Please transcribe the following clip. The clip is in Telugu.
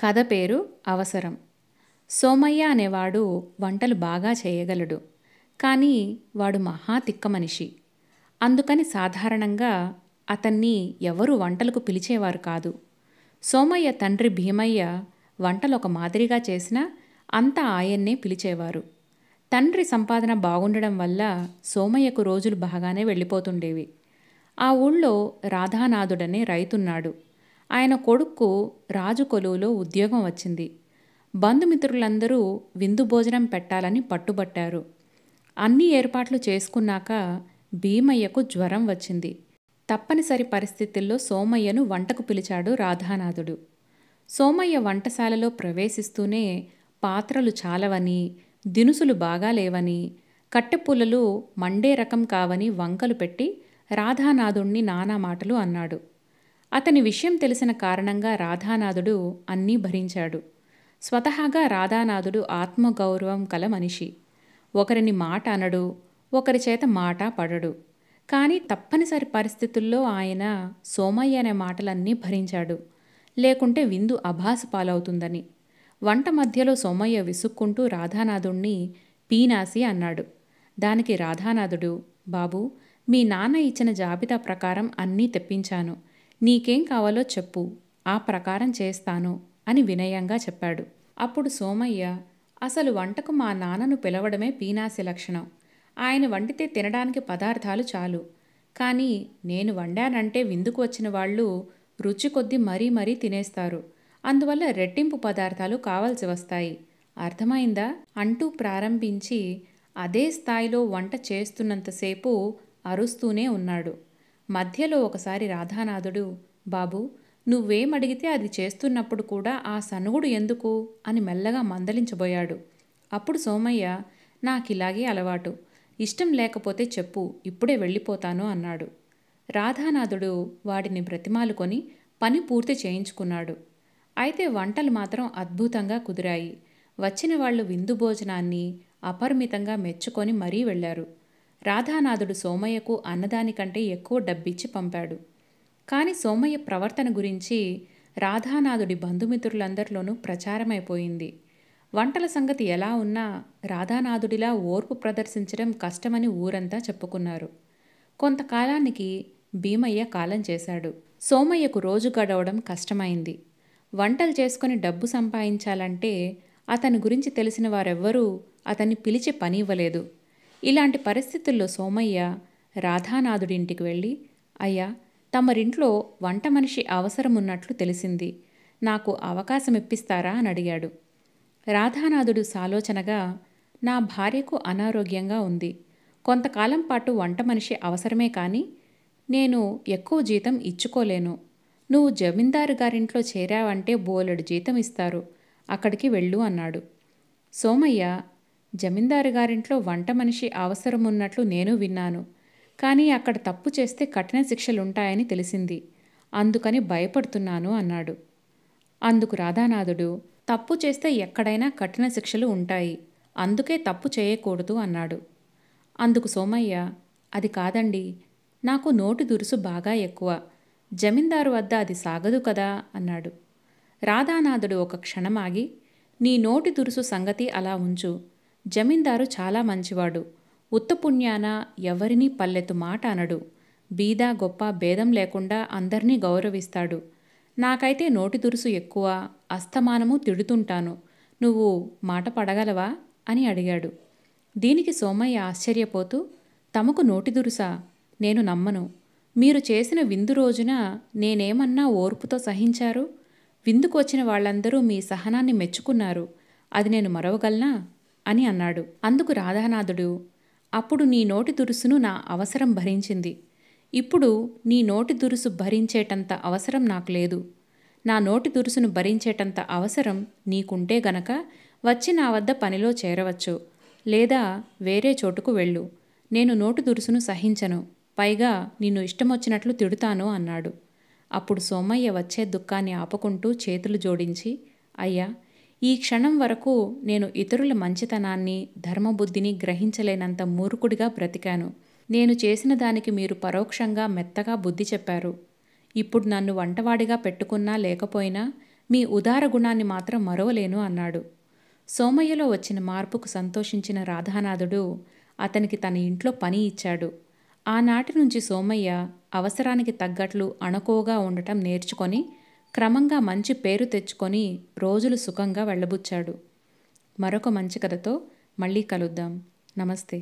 కథ పేరు అవసరం సోమయ్య అనేవాడు వంటలు బాగా చేయగలడు కానీ వాడు మహా తిక్క మనిషి అందుకని సాధారణంగా అతన్ని ఎవరు వంటలకు పిలిచేవారు కాదు సోమయ్య తండ్రి భీమయ్య వంటలు ఒక మాదిరిగా చేసినా అంత ఆయన్నే పిలిచేవారు తండ్రి సంపాదన బాగుండడం వల్ల సోమయ్యకు రోజులు బాగానే వెళ్ళిపోతుండేవి ఆ ఊళ్ళో రాధానాథుడనే రైతున్నాడు ఆయన కొడుక్కు రాజు కొలువులో ఉద్యోగం వచ్చింది బంధుమిత్రులందరూ విందు భోజనం పెట్టాలని పట్టుబట్టారు అన్ని ఏర్పాట్లు చేసుకున్నాక భీమయ్యకు జ్వరం వచ్చింది తప్పనిసరి పరిస్థితుల్లో సోమయ్యను వంటకు పిలిచాడు రాధానాథుడు సోమయ్య వంటశాలలో ప్రవేశిస్తూనే పాత్రలు చాలవని దినుసులు బాగా లేవని కట్టెపుల్లలు మండే రకం కావని వంకలు పెట్టి రాధానాథుణ్ణి నానా మాటలు అన్నాడు అతని విషయం తెలిసిన కారణంగా రాధానాథుడు అన్నీ భరించాడు స్వతహాగా రాధానాథుడు ఆత్మగౌరవం కల మనిషి ఒకరిని మాట అనడు ఒకరి చేత మాట పడడు కానీ తప్పనిసరి పరిస్థితుల్లో ఆయన సోమయ్య అనే మాటలన్నీ భరించాడు లేకుంటే విందు అభాసు పాలవుతుందని వంట మధ్యలో సోమయ్య విసుక్కుంటూ రాధానాథుణ్ణి పీనాసి అన్నాడు దానికి రాధానాథుడు బాబు మీ నాన్న ఇచ్చిన జాబితా ప్రకారం అన్నీ తెప్పించాను నీకేం కావాలో చెప్పు ఆ ప్రకారం చేస్తాను అని వినయంగా చెప్పాడు అప్పుడు సోమయ్య అసలు వంటకు మా నాన్నను పిలవడమే పీనాసి లక్షణం ఆయన వండితే తినడానికి పదార్థాలు చాలు కానీ నేను వండానంటే విందుకు వచ్చిన వాళ్ళు రుచి కొద్దీ మరీ మరీ తినేస్తారు అందువల్ల రెట్టింపు పదార్థాలు కావాల్సి వస్తాయి అర్థమైందా అంటూ ప్రారంభించి అదే స్థాయిలో వంట చేస్తున్నంతసేపు అరుస్తూనే ఉన్నాడు మధ్యలో ఒకసారి రాధానాథుడు బాబు నువ్వేమడిగితే అది చేస్తున్నప్పుడు కూడా ఆ సనుగుడు ఎందుకు అని మెల్లగా మందలించబోయాడు అప్పుడు సోమయ్య నాకిలాగే అలవాటు ఇష్టం లేకపోతే చెప్పు ఇప్పుడే వెళ్ళిపోతాను అన్నాడు రాధానాథుడు వాడిని బ్రతిమాలుకొని పని పూర్తి చేయించుకున్నాడు అయితే వంటలు మాత్రం అద్భుతంగా కుదిరాయి వచ్చిన వాళ్ళు విందు భోజనాన్ని అపరిమితంగా మెచ్చుకొని మరీ వెళ్ళారు రాధానాథుడు సోమయ్యకు అన్నదానికంటే ఎక్కువ డబ్బిచ్చి పంపాడు కానీ సోమయ్య ప్రవర్తన గురించి రాధానాథుడి బంధుమిత్రులందరిలోనూ ప్రచారమైపోయింది వంటల సంగతి ఎలా ఉన్నా రాధానాథుడిలా ఓర్పు ప్రదర్శించడం కష్టమని ఊరంతా చెప్పుకున్నారు కొంతకాలానికి భీమయ్య కాలం చేశాడు సోమయ్యకు రోజు గడవడం కష్టమైంది వంటలు చేసుకుని డబ్బు సంపాదించాలంటే అతని గురించి తెలిసిన వారెవ్వరూ అతన్ని పిలిచి పని ఇవ్వలేదు ఇలాంటి పరిస్థితుల్లో సోమయ్య రాధానాథుడింటికి వెళ్ళి అయ్యా తమరింట్లో వంట మనిషి అవసరం ఉన్నట్లు తెలిసింది నాకు అవకాశం ఇప్పిస్తారా అని అడిగాడు రాధానాథుడు సాలోచనగా నా భార్యకు అనారోగ్యంగా ఉంది కొంతకాలం పాటు వంట మనిషి అవసరమే కానీ నేను ఎక్కువ జీతం ఇచ్చుకోలేను నువ్వు జమీందారు గారింట్లో చేరావంటే బోలెడు జీతం ఇస్తారు అక్కడికి వెళ్ళు అన్నాడు సోమయ్య జమీందారు గారింట్లో వంట మనిషి అవసరం ఉన్నట్లు నేను విన్నాను కానీ అక్కడ తప్పు చేస్తే కఠిన శిక్షలుంటాయని తెలిసింది అందుకని భయపడుతున్నాను అన్నాడు అందుకు రాధానాథుడు తప్పు చేస్తే ఎక్కడైనా కఠిన శిక్షలు ఉంటాయి అందుకే తప్పు చేయకూడదు అన్నాడు అందుకు సోమయ్య అది కాదండి నాకు నోటి దురుసు బాగా ఎక్కువ జమీందారు వద్ద అది సాగదు కదా అన్నాడు రాధానాథుడు ఒక క్షణమాగి నీ నోటి దురుసు సంగతి అలా ఉంచు జమీందారు చాలా మంచివాడు ఉత్తపుణ్యాన ఎవరినీ పల్లెతు మాట అనడు బీద గొప్ప భేదం లేకుండా అందరినీ గౌరవిస్తాడు నాకైతే నోటి దురుసు ఎక్కువ అస్తమానము తిడుతుంటాను నువ్వు మాట పడగలవా అని అడిగాడు దీనికి సోమయ్య ఆశ్చర్యపోతూ తమకు నోటి దురుసా నేను నమ్మను మీరు చేసిన విందు రోజున నేనేమన్నా ఓర్పుతో సహించారు విందుకు వచ్చిన వాళ్ళందరూ మీ సహనాన్ని మెచ్చుకున్నారు అది నేను మరవగలనా అని అన్నాడు అందుకు రాధానాథుడు అప్పుడు నీ నోటి దురుసును నా అవసరం భరించింది ఇప్పుడు నీ నోటి దురుసు భరించేటంత అవసరం నాకు లేదు నా నోటి దురుసును భరించేటంత అవసరం నీకుంటే గనక వచ్చి నా వద్ద పనిలో చేరవచ్చు లేదా వేరే చోటుకు వెళ్ళు నేను నోటు దురుసును సహించను పైగా నిన్ను ఇష్టమొచ్చినట్లు తిడుతాను అన్నాడు అప్పుడు సోమయ్య వచ్చే దుఃఖాన్ని ఆపుకుంటూ చేతులు జోడించి అయ్యా ఈ క్షణం వరకు నేను ఇతరుల మంచితనాన్ని ధర్మబుద్ధిని గ్రహించలేనంత మూర్ఖుడిగా బ్రతికాను నేను చేసిన దానికి మీరు పరోక్షంగా మెత్తగా బుద్ధి చెప్పారు ఇప్పుడు నన్ను వంటవాడిగా పెట్టుకున్నా లేకపోయినా మీ ఉదార గుణాన్ని మాత్రం మరవలేను అన్నాడు సోమయ్యలో వచ్చిన మార్పుకు సంతోషించిన రాధానాథుడు అతనికి తన ఇంట్లో పని ఇచ్చాడు ఆనాటి నుంచి సోమయ్య అవసరానికి తగ్గట్లు అణకువగా ఉండటం నేర్చుకొని క్రమంగా మంచి పేరు తెచ్చుకొని రోజులు సుఖంగా వెళ్ళబుచ్చాడు మరొక మంచి కథతో మళ్ళీ కలుద్దాం నమస్తే